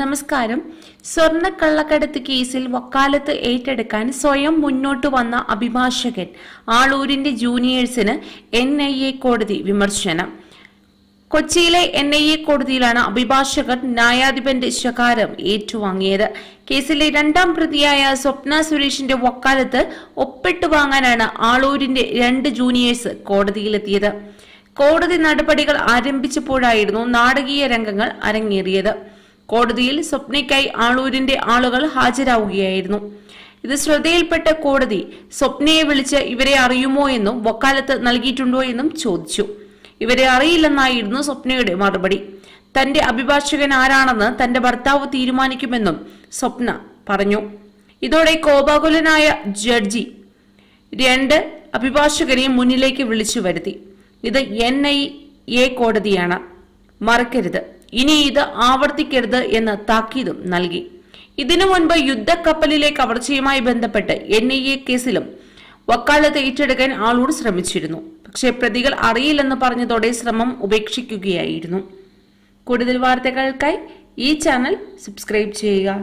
നമസ്കാരം കള്ളക്കടത്ത് കേസിൽ വക്കാലത്ത് ഏറ്റെടുക്കാൻ സ്വയം മുന്നോട്ട് വന്ന അഭിഭാഷകൻ ആളൂരിന്റെ ജൂനിയേഴ്സിന് എൻ ഐ എ കോടതി വിമർശനം കൊച്ചിയിലെ എൻ ഐ എ കോടതിയിലാണ് അഭിഭാഷകൻ ന്യായാധിപന്റെ ശകാരം ഏറ്റുവാങ്ങിയത് കേസിലെ രണ്ടാം പ്രതിയായ സ്വപ്ന സുരേഷിന്റെ വക്കാലത്ത് ഒപ്പിട്ട് വാങ്ങാനാണ് ആളൂരിന്റെ രണ്ട് ജൂനിയേഴ്സ് കോടതിയിലെത്തിയത് കോടതി നടപടികൾ ആരംഭിച്ചപ്പോഴായിരുന്നു നാടകീയ രംഗങ്ങൾ അരങ്ങേറിയത് കോടതിയിൽ സ്വപ്നയ്ക്കായി ആളൂരിന്റെ ആളുകൾ ഹാജരാവുകയായിരുന്നു ഇത് ശ്രദ്ധയിൽപ്പെട്ട കോടതി സ്വപ്നയെ വിളിച്ച് ഇവരെ അറിയുമോ എന്നും വക്കാലത്ത് നൽകിയിട്ടുണ്ടോ എന്നും ചോദിച്ചു ഇവരെ അറിയില്ലെന്നായിരുന്നു സ്വപ്നയുടെ മറുപടി തന്റെ അഭിഭാഷകൻ ആരാണെന്ന് തന്റെ ഭർത്താവ് തീരുമാനിക്കുമെന്നും സ്വപ്ന പറഞ്ഞു ഇതോടെ കോപാകുലനായ ജഡ്ജി രണ്ട് അഭിഭാഷകരെ മുന്നിലേക്ക് വിളിച്ചു വരുത്തി ഇത് എൻ ഐ എ കോടതിയാണ് മറക്കരുത് ഇനി ഇത് ആവർത്തിക്കരുത് എന്ന് താക്കീതും നൽകി ഇതിനു മുൻപ് യുദ്ധക്കപ്പലിലെ കവർച്ചയുമായി ബന്ധപ്പെട്ട് എൻ ഐ എ കേസിലും വക്കാലത്ത് ഏറ്റെടുക്കാൻ ആളോട് ശ്രമിച്ചിരുന്നു പക്ഷേ പ്രതികൾ അറിയില്ലെന്ന് പറഞ്ഞതോടെ ശ്രമം ഉപേക്ഷിക്കുകയായിരുന്നു കൂടുതൽ വാർത്തകൾക്കായി ഈ ചാനൽ സബ്സ്ക്രൈബ് ചെയ്യുക